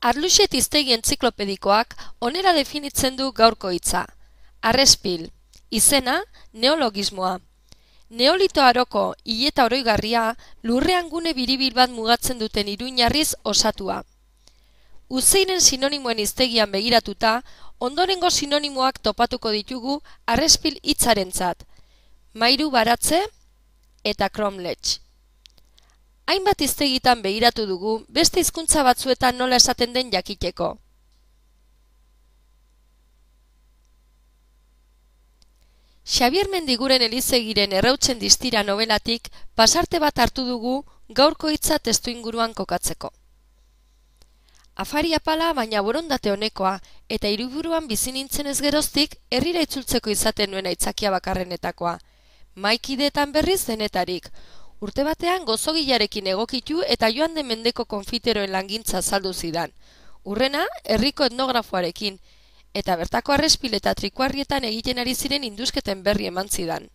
Arluxet iztegi entziklopedikoak onera definitzen du gaurko hitza. Arrespil, izena neologismoa. Neolito haroko hileta oroigarria lurrean gune biribil bat mugatzen duten iruinarriz osatua. Uzeinen sinonimoen iztegian begiratuta, ondorengo sinonimoak topatuko ditugu arrespil hitzarentzat. Mairu baratze eta kromletx hainbat iztegitan behiratu dugu beste hizkuntza batzuetan nola esaten den jakiteko. Xabier Mendiguren elizegiren errautzen distira novelatik pasarte bat hartu dugu gaurko hitza testu inguruan kokatzeko. Afaria pala baina borondate honekoa eta hiriburuan bizi nintzen ez geroztik herrira itzultzeko izaten nuen aitzakia bakarrenetakoa. Maikideetan berriz denetarik, Urte batean gozogilarekin egokitu eta joan den mendeko konfiteroen langintza saldu zidan. Urrena, herriko etnografoarekin, eta bertako arrespil eta trikuarrietan egiten ari ziren induzketen berri eman zidan.